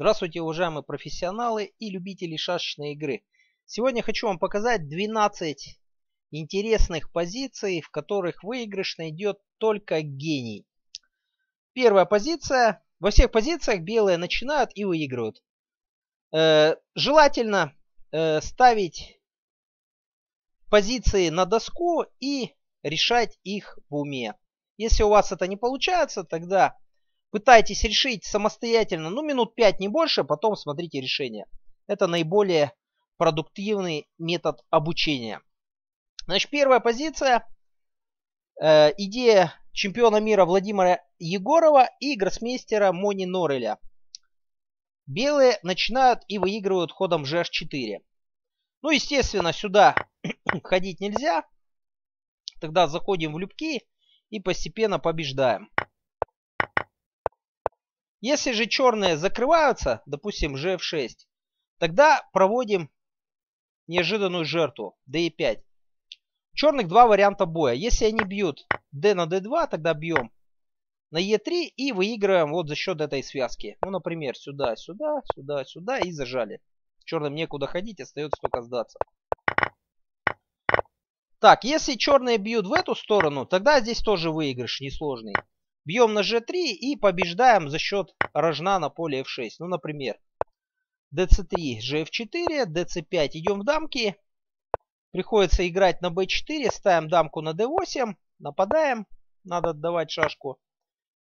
Здравствуйте, уважаемые профессионалы и любители шашечной игры. Сегодня хочу вам показать 12 интересных позиций, в которых выигрышно идет только гений. Первая позиция. Во всех позициях белые начинают и выигрывают. Э, желательно э, ставить позиции на доску и решать их в уме. Если у вас это не получается, тогда пытайтесь решить самостоятельно, ну, минут 5, не больше, а потом смотрите решение. Это наиболее продуктивный метод обучения. Значит, первая позиция. Э, идея чемпиона мира Владимира Егорова и гроссмейстера Мони Нореля. Белые начинают и выигрывают ходом GH4. Ну, естественно, сюда ходить нельзя. Тогда заходим в любки и постепенно побеждаем. Если же черные закрываются, допустим, g 6 тогда проводим неожиданную жертву d5. Черных два варианта боя. Если они бьют d на d2, тогда бьем на e3 и выигрываем вот за счет этой связки. Ну, например, сюда, сюда, сюда, сюда и зажали. Черным некуда ходить, остается только сдаться. Так, если черные бьют в эту сторону, тогда здесь тоже выигрыш несложный. Бьем на g3 и побеждаем за счет рожна на поле f6. Ну, например, dc3, gf4, dc5 идем в дамки. Приходится играть на b4, ставим дамку на d8, нападаем, надо отдавать шашку.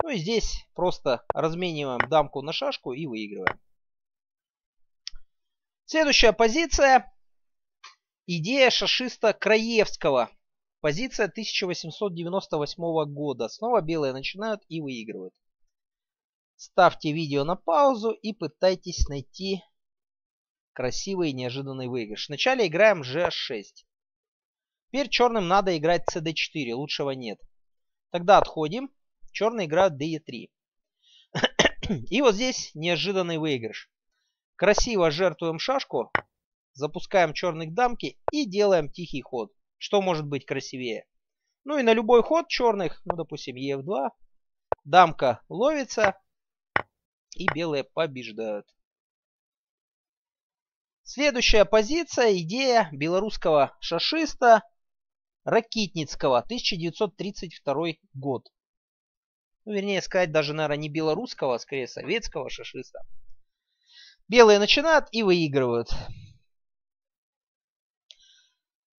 Ну и здесь просто размениваем дамку на шашку и выигрываем. Следующая позиция. Идея шашиста Краевского. Позиция 1898 года. Снова белые начинают и выигрывают. Ставьте видео на паузу и пытайтесь найти красивый и неожиданный выигрыш. Вначале играем G6. Теперь черным надо играть CD4, лучшего нет. Тогда отходим. Черные играют d 3 И вот здесь неожиданный выигрыш. Красиво жертвуем шашку, запускаем черных дамки и делаем тихий ход. Что может быть красивее? Ну и на любой ход черных, ну допустим, е 2 дамка ловится и белые побеждают. Следующая позиция, идея белорусского шашиста Ракитницкого, 1932 год. Ну, вернее сказать, даже, наверное, не белорусского, а скорее советского шашиста. Белые начинают и выигрывают.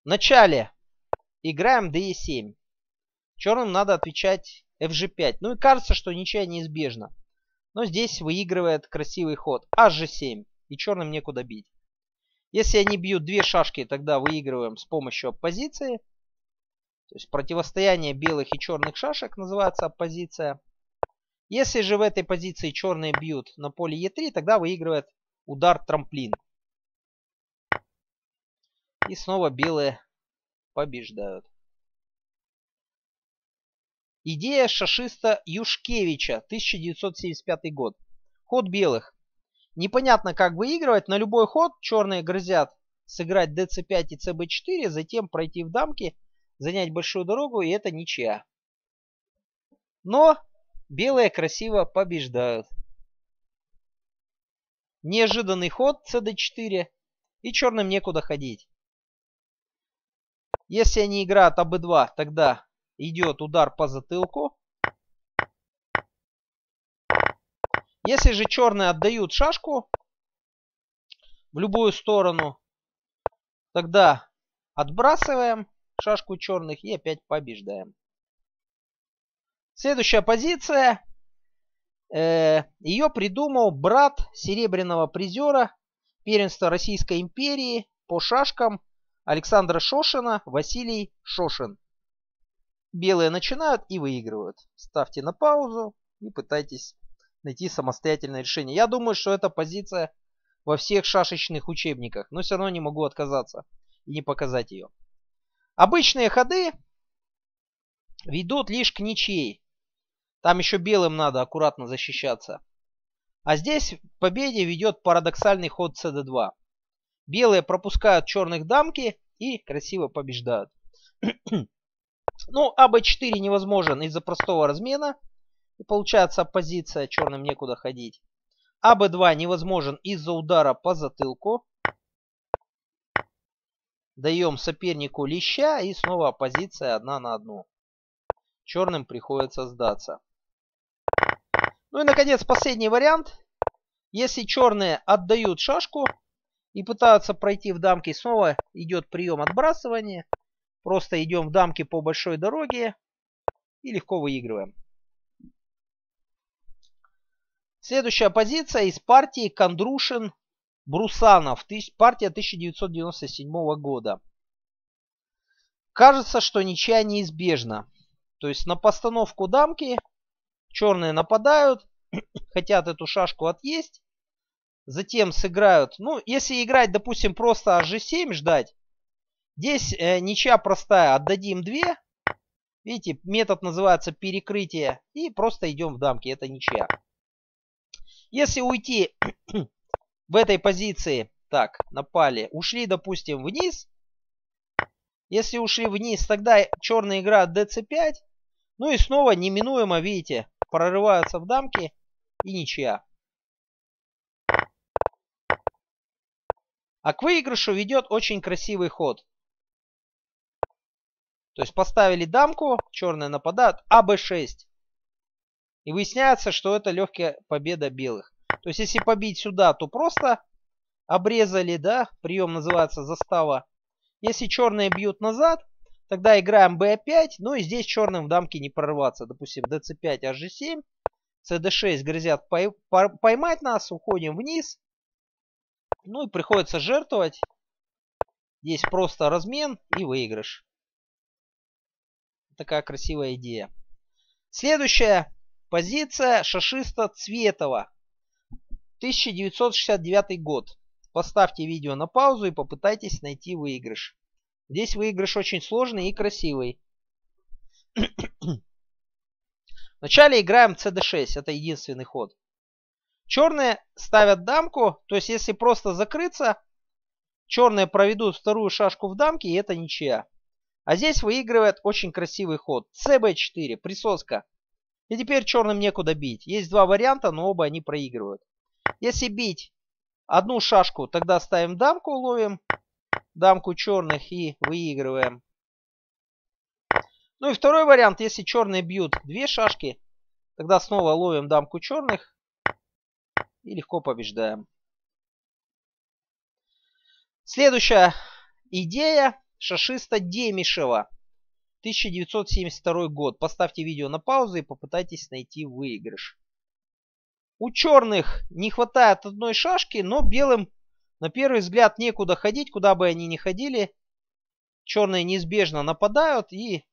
В начале Играем d7. Черным надо отвечать fg5. Ну и кажется, что ничья неизбежна. Но здесь выигрывает красивый ход. hg7. А и черным некуда бить. Если они бьют две шашки, тогда выигрываем с помощью оппозиции. То есть противостояние белых и черных шашек называется оппозиция. Если же в этой позиции черные бьют на поле e 3 тогда выигрывает удар трамплин. И снова белые побеждают. Идея шашиста Юшкевича, 1975 год. Ход белых. Непонятно, как выигрывать, на любой ход черные грозят сыграть dc5 и cb4, затем пройти в дамки, занять большую дорогу, и это ничья. Но белые красиво побеждают. Неожиданный ход cd4, и черным некуда ходить. Если они играют АБ2, тогда идет удар по затылку. Если же черные отдают шашку в любую сторону, тогда отбрасываем шашку черных и опять побеждаем. Следующая позиция. Э, ее придумал брат серебряного призера первенства Российской империи по шашкам Александра Шошина, Василий Шошин. Белые начинают и выигрывают. Ставьте на паузу и пытайтесь найти самостоятельное решение. Я думаю, что эта позиция во всех шашечных учебниках, но все равно не могу отказаться и не показать ее. Обычные ходы ведут лишь к ничьей. Там еще белым надо аккуратно защищаться. А здесь в победе ведет парадоксальный ход cd2. Белые пропускают черных дамки и красиво побеждают. ну, а b4 невозможен из-за простого размена. И получается оппозиция, черным некуда ходить. А b2 невозможен из-за удара по затылку. Даем сопернику леща и снова оппозиция одна на одну. Черным приходится сдаться. Ну и, наконец, последний вариант. Если черные отдают шашку, и пытаются пройти в дамки. Снова идет прием отбрасывания. Просто идем в дамки по большой дороге и легко выигрываем. Следующая позиция из партии Кондрушин Брусанов. Партия 1997 года. Кажется, что ничья неизбежна. То есть на постановку дамки черные нападают, хотят эту шашку отъесть. Затем сыграют, ну, если играть, допустим, просто hg7 ждать, здесь э, ничья простая, отдадим 2. Видите, метод называется перекрытие. И просто идем в дамки, это ничья. Если уйти в этой позиции, так, напали, ушли, допустим, вниз. Если ушли вниз, тогда черная игра dc5. Ну и снова неминуемо, видите, прорываются в дамки и ничья. А к выигрышу ведет очень красивый ход. То есть поставили дамку, черные нападают, а b6. И выясняется, что это легкая победа белых. То есть если побить сюда, то просто обрезали, да, прием называется застава. Если черные бьют назад, тогда играем b5, ну и здесь черным в дамке не прорваться. Допустим, dc5, hg7, cd6 грозят поймать нас, уходим вниз. Ну и приходится жертвовать. Здесь просто размен и выигрыш. Такая красивая идея. Следующая позиция шашиста Цветова. 1969 год. Поставьте видео на паузу и попытайтесь найти выигрыш. Здесь выигрыш очень сложный и красивый. Вначале играем cd6, это единственный ход. Черные ставят дамку, то есть если просто закрыться, черные проведут вторую шашку в дамке, и это ничья. А здесь выигрывает очень красивый ход. СБ4, присоска. И теперь черным некуда бить. Есть два варианта, но оба они проигрывают. Если бить одну шашку, тогда ставим дамку, ловим дамку черных и выигрываем. Ну и второй вариант, если черные бьют две шашки, тогда снова ловим дамку черных и легко побеждаем. Следующая идея шашиста Демишева. 1972 год. Поставьте видео на паузу и попытайтесь найти выигрыш. У черных не хватает одной шашки, но белым на первый взгляд некуда ходить, куда бы они ни ходили. Черные неизбежно нападают и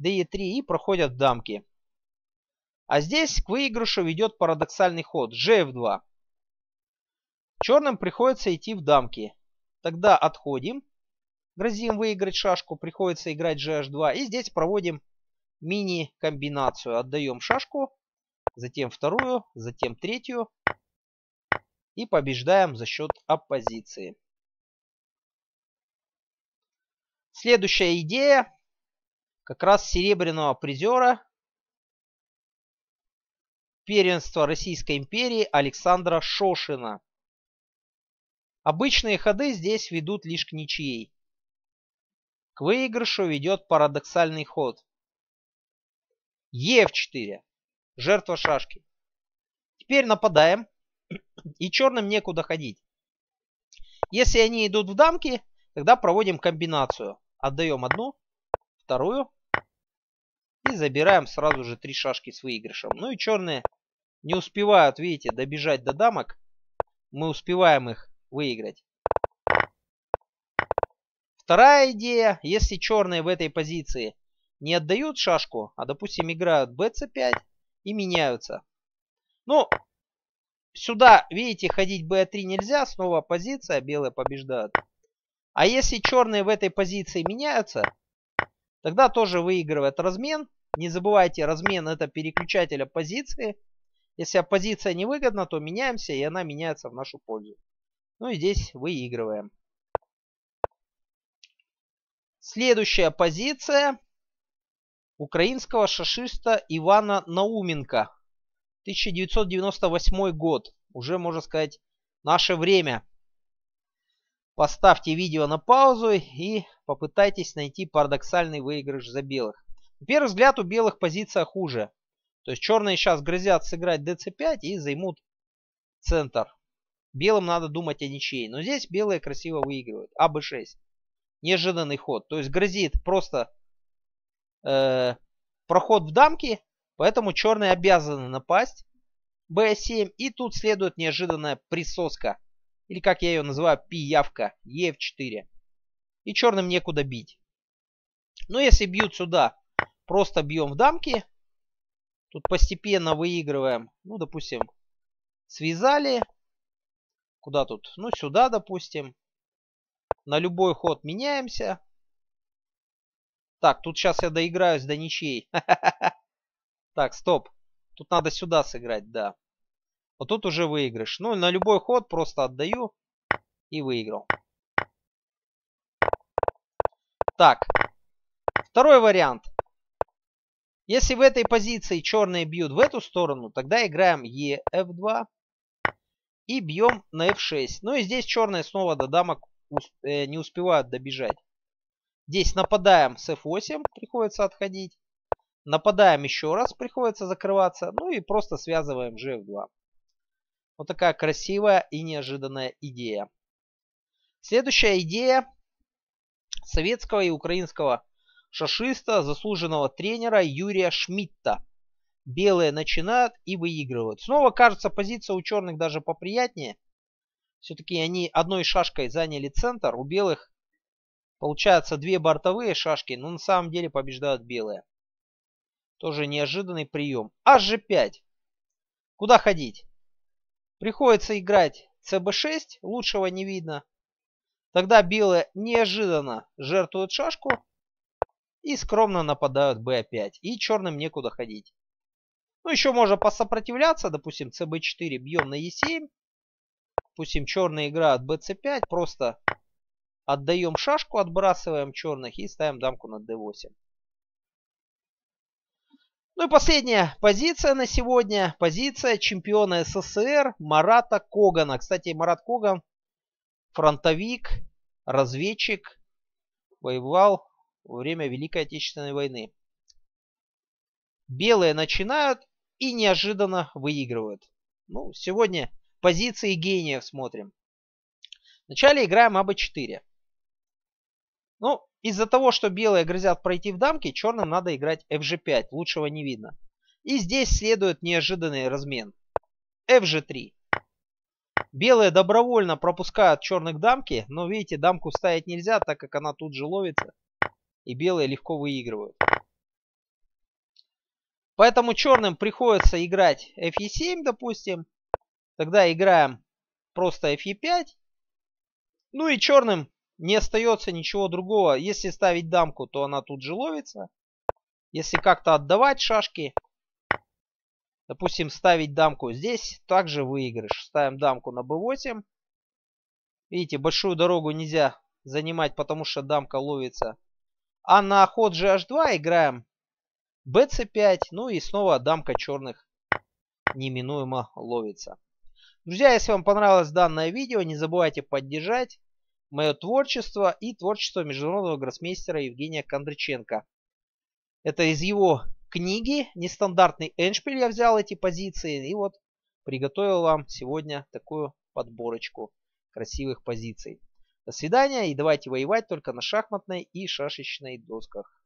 d3 и проходят дамки. А здесь к выигрышу ведет парадоксальный ход gf2. Черным приходится идти в дамки. Тогда отходим. Грозим выиграть шашку, приходится играть gh2. И здесь проводим мини-комбинацию. Отдаем шашку, затем вторую, затем третью. И побеждаем за счет оппозиции. Следующая идея как раз серебряного призера первенства Российской империи Александра Шошина. Обычные ходы здесь ведут лишь к ничьей. К выигрышу ведет парадоксальный ход. Е в 4. Жертва шашки. Теперь нападаем. И черным некуда ходить. Если они идут в дамки, тогда проводим комбинацию. Отдаем одну, вторую. И забираем сразу же три шашки с выигрышем. Ну и черные не успевают, видите, добежать до дамок. Мы успеваем их выиграть. Вторая идея. Если черные в этой позиции не отдают шашку, а, допустим, играют bc5 и меняются. Ну, сюда, видите, ходить b3 нельзя. Снова позиция, белые побеждают. А если черные в этой позиции меняются, тогда тоже выигрывает размен. Не забывайте, размен это переключатель позиции. Если оппозиция невыгодна, то меняемся, и она меняется в нашу пользу. Ну и здесь выигрываем. Следующая позиция украинского шашиста Ивана Науменко. 1998 год. Уже, можно сказать, наше время. Поставьте видео на паузу и попытайтесь найти парадоксальный выигрыш за белых. На первый взгляд у белых позиция хуже. То есть черные сейчас грозят сыграть dc5 и займут центр. Белым надо думать о ничьей. Но здесь белые красиво выигрывают. А b6. Неожиданный ход. То есть грозит просто э, проход в дамки. Поэтому черные обязаны напасть. b7. И тут следует неожиданная присоска. Или как я ее называю, пиявка. e 4 И черным некуда бить. Но ну, если бьют сюда, просто бьем в дамки. Тут постепенно выигрываем. Ну, допустим, связали. Куда тут? Ну, сюда, допустим. На любой ход меняемся. Так, тут сейчас я доиграюсь до ничей. Так, стоп. Тут надо сюда сыграть, да. Вот тут уже выигрыш. Ну, на любой ход просто отдаю и выиграл. Так, второй вариант – если в этой позиции черные бьют в эту сторону, тогда играем ЕФ2 и бьем на F6. Ну и здесь черные снова до дамок э, не успевают добежать. Здесь нападаем с F8, приходится отходить. Нападаем еще раз, приходится закрываться. Ну и просто связываем GF2. Вот такая красивая и неожиданная идея. Следующая идея советского и украинского шашиста, заслуженного тренера Юрия Шмидта. Белые начинают и выигрывают. Снова, кажется, позиция у черных даже поприятнее. Все-таки они одной шашкой заняли центр. У белых получается две бортовые шашки, но на самом деле побеждают белые. Тоже неожиданный прием. HG5. Куда ходить? Приходится играть CB6, лучшего не видно. Тогда белые неожиданно жертвуют шашку, и скромно нападают b5, и черным некуда ходить. Ну, еще можно посопротивляться, допустим, cb4 бьем на e7, допустим, черные играют bc5, просто отдаем шашку, отбрасываем черных и ставим дамку на d8. Ну и последняя позиция на сегодня. Позиция чемпиона СССР Марата Когана. Кстати, Марат Коган фронтовик, разведчик, воевал во время Великой Отечественной войны. Белые начинают и неожиданно выигрывают. Ну, сегодня позиции гениев смотрим. Вначале играем АБ4. Ну, из-за того, что белые грозят пройти в дамки, черным надо играть FG5, лучшего не видно. И здесь следует неожиданный размен. FG3. Белые добровольно пропускают черных дамки, но видите, дамку ставить нельзя, так как она тут же ловится и белые легко выигрывают. Поэтому черным приходится играть fe7, допустим. Тогда играем просто fe5. Ну и черным не остается ничего другого. Если ставить дамку, то она тут же ловится. Если как-то отдавать шашки, допустим, ставить дамку здесь, также выигрыш. Ставим дамку на b8. Видите, большую дорогу нельзя занимать, потому что дамка ловится а на ход GH2 играем BC5, ну и снова дамка черных неминуемо ловится. Друзья, если вам понравилось данное видео, не забывайте поддержать мое творчество и творчество международного гроссмейстера Евгения Кондриченко. Это из его книги «Нестандартный эншпиль» я взял эти позиции и вот приготовил вам сегодня такую подборочку красивых позиций. До свидания и давайте воевать только на шахматной и шашечной досках.